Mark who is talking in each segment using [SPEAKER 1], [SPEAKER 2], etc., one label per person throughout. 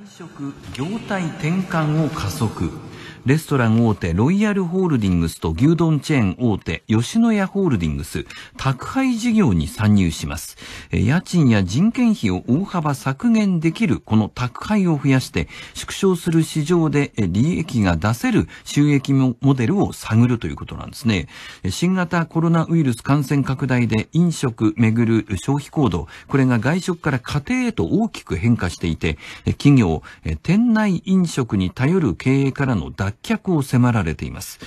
[SPEAKER 1] 外食
[SPEAKER 2] 業態転換を加速レストラン大手ロイヤルホールディングスと牛丼チェーン大手吉野家ホールディングス宅配事業に参入します家賃や人件費を大幅削減できるこの宅配を増やして縮小する市場で利益が出せる収益モデルを探るということなんですね新型コロナウイルス感染拡大で飲食めぐる消費行動これが外食から家庭へと大きく変化していて企業業、店内飲食に頼る経営からの脱却を迫られています。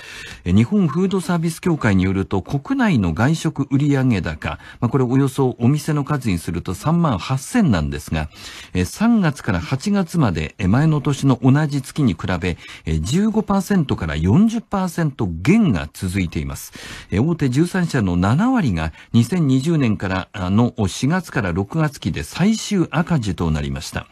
[SPEAKER 2] 日本フードサービス協会によると、国内の外食売上高、まあ、これおよそお店の数にすると3万8000なんですが、3月から8月まで前の年の同じ月に比べ、15%から40%減が続いています。大手13社の7割が2020年からの4月から6月期で最終赤字となりました。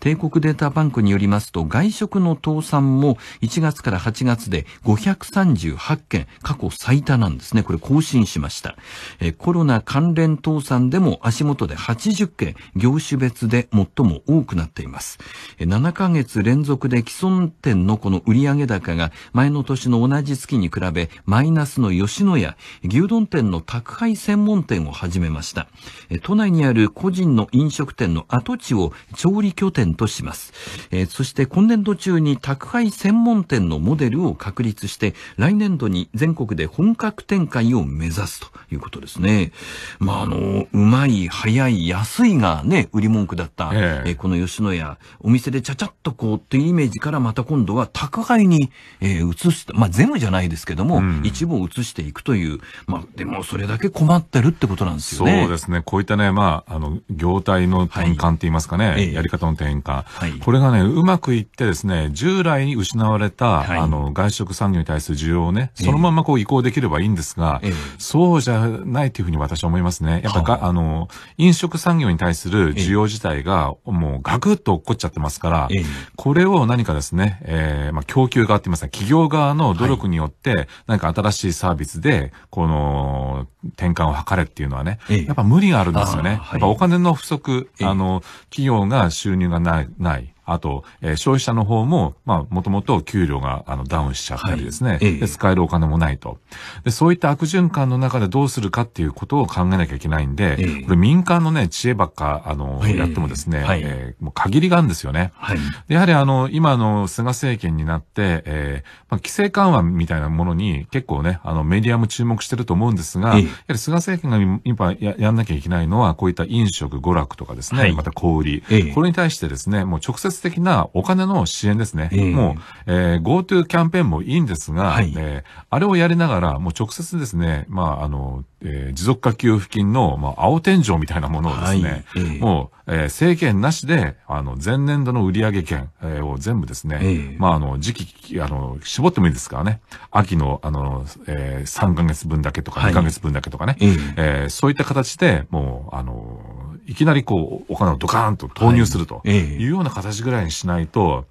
[SPEAKER 2] 帝国データバンクによりますと、外食の倒産も1月から8月で538件、過去最多なんですね。これ更新しました。えコロナ関連倒産でも足元で80件、業種別で最も多くなっています。え7ヶ月連続で既存店のこの売上高が前の年の同じ月に比べマイナスの吉野家、牛丼店の宅配専門店を始めました。え都内にある個人の飲食店の跡地を調理拠点とします。えー、そして今年度中に宅配専門店のモデルを確立して、来年度に全国で本格展開を目指すということですね。まあ、あの、うまい、早い、安いがね、売り文句だった、ええこの吉野家、お店でちゃちゃっとこうっていうイメージからまた今度は宅配に、えー、移した、まあ、全部じゃないですけども、うん、一部を移していくという、まあ、でもそれだけ困ってるってことなんですよね。そうで
[SPEAKER 1] すね。こういったね、まあ、あの、業態の転換って言いますかね、はいええ、やり方の転転換、はい、これがね、うまくいってですね、従来に失われた、はい、あの、外食産業に対する需要をね、そのままこう移行できればいいんですが、えー、そうじゃないというふうに私は思いますね。やっぱが、あの、飲食産業に対する需要自体が、もうガクッと落っこっちゃってますから、えー、これを何かですね、えー、まあ、供給側って言いますか、企業側の努力によって、何か新しいサービスで、この、転換を図れっていうのはね、えー、やっぱ無理があるんですよね。やっぱお金の不足、あの、企業が収入がない。ないあと、えー、消費者の方も、まあ、もともと給料があのダウンしちゃったりですね、はいで、使えるお金もないとで。そういった悪循環の中でどうするかっていうことを考えなきゃいけないんで、えー、これ民間のね、知恵ばっか、あの、やってもですね、はい、えー、もう限りがあるんですよね。はい、でやはりあの、今の菅政権になって、えーまあ、規制緩和みたいなものに結構ね、あの、メディアも注目してると思うんですが、やはり菅政権が今ややんなきゃいけないのは、こういった飲食、娯楽とかですね、また小売り、これに対してですね、もう直接接的なお金の支援ですね。えー、もう、えー、GoTo キャンペーンもいいんですが、はい、えー、あれをやりながら、もう直接ですね、まあ、あの、えー、持続化給付金の、まあ、青天井みたいなものをですね、はいえー、もう、えー、制限なしで、あの、前年度の売上券、えー、を全部ですね、えー、まあ、あの、時期、あの、絞ってもいいですからね、秋の、あの、えー、3ヶ月分だけとか、2ヶ月分だけとかね、はい、えー、そういった形で、もう、あの、いきなりこう、お金をドカーンと投入するというような形ぐらいにしないと、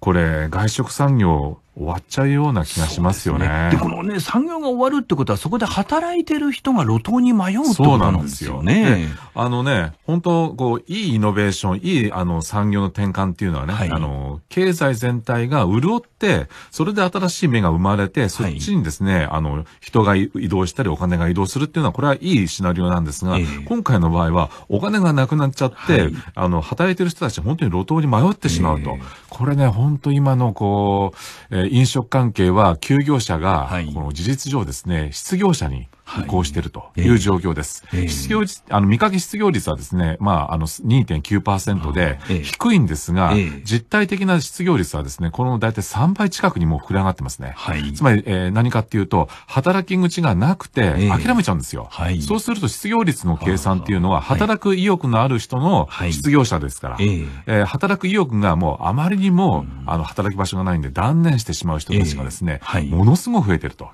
[SPEAKER 1] これ、外食産業終わっちゃうような気がしますよね。で、ね、このね、産業が終わるってことは、そこで
[SPEAKER 2] 働いてる人が路頭に迷うってことなんですよね。よね
[SPEAKER 1] あのね、本当こう、いいイノベーション、いい、あの、産業の転換っていうのはね、はい、あの、経済全体が潤って、それで新しい目が生まれて、そっちにですね、はい、あの、人が移動したり、お金が移動するっていうのは、これはいいシナリオなんですが、えー、今回の場合は、お金がなくなっちゃって、はい、あの、働いてる人たち、本当に路頭に迷ってしまうと。えー、これね、本当今のこう、えー飲食関係は休業者が、この事実上ですね、失業者に移行しているという状況です。はいえー、失業あの、見かけ失業率はですね、まあ、あの、2.9%で、低いんですが、えー、実態的な失業率はですね、この大体3倍近くにもう膨れ上がってますね。はい、つまり、えー、何かっていうと、働き口がなくて、諦めちゃうんですよ、はい。そうすると失業率の計算っていうのは、働く意欲のある人の失業者ですから、はい、えー、働く意欲がもうあまりにも、あの、働き場所がないんで断念してしまう人たちがですね、ものすごく増えてると。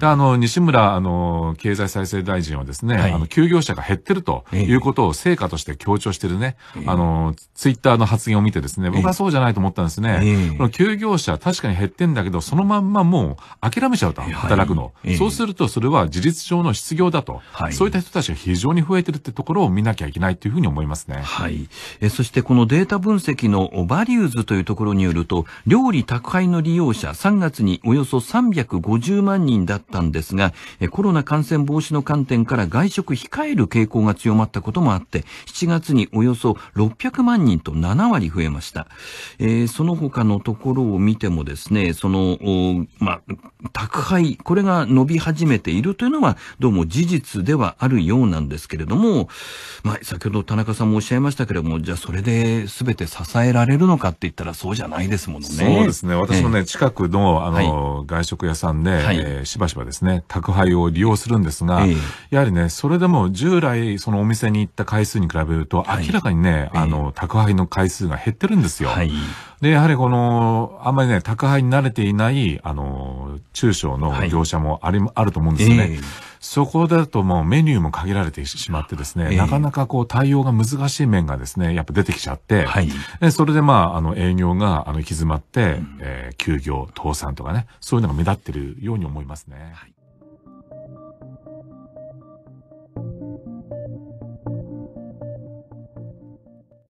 [SPEAKER 1] で、あの、西村、あの、経済再生大臣はですね、はい、あの、休業者が減ってるということを成果として強調してるね、えー、あの、ツイッターの発言を見てですね、僕はそうじゃないと思ったんですね。えー、この休業者確かに減ってんだけど、そのまんまもう諦めちゃうと、働くの。はい、そうすると、それは事実上の失業だと、はい、そういった人たちが非常に増えてるってところを見なきゃいけないというふうに思いますね。は
[SPEAKER 2] い。えそしてこのデータ分析のバリューズというところによると、料理宅配の利用者3月におよそ350万人だったんですが、コロナ感染染防止の観点から外食控える傾向が強まったこともあって、7月におよそ600万人と7割増えました。えー、その他のところを見てもですね、その、まあ、宅配、これが伸び始めているというのは、どうも事実ではあるようなんですけれども、まあ、先ほど田中さんもおっしゃいましたけれども、じゃあそれで全て支えられるのかって言ったらそうじゃないですものね。そうですね。私もね、
[SPEAKER 1] えー、近くの、あの、はい、外食屋さんで、はい、えー、しばしばですね、宅配を利用するるんですが、えやはりね、それでも従来そのお店に行った回数に比べると、明らかにね、はい、あの、宅配の回数が減ってるんですよ。はい、で、やはりこの、あんまりね、宅配に慣れていない、あの、中小の業者もあり、はい、あると思うんですよね。えそこだともうメニューも限られてしまってですね、えー、なかなかこう対応が難しい面がですね、やっぱ出てきちゃって、はい、それでまあ、あの営業があの行き詰まって、うん、えー、休業、倒産とかね、そういうのが目立ってるように思いますね。はい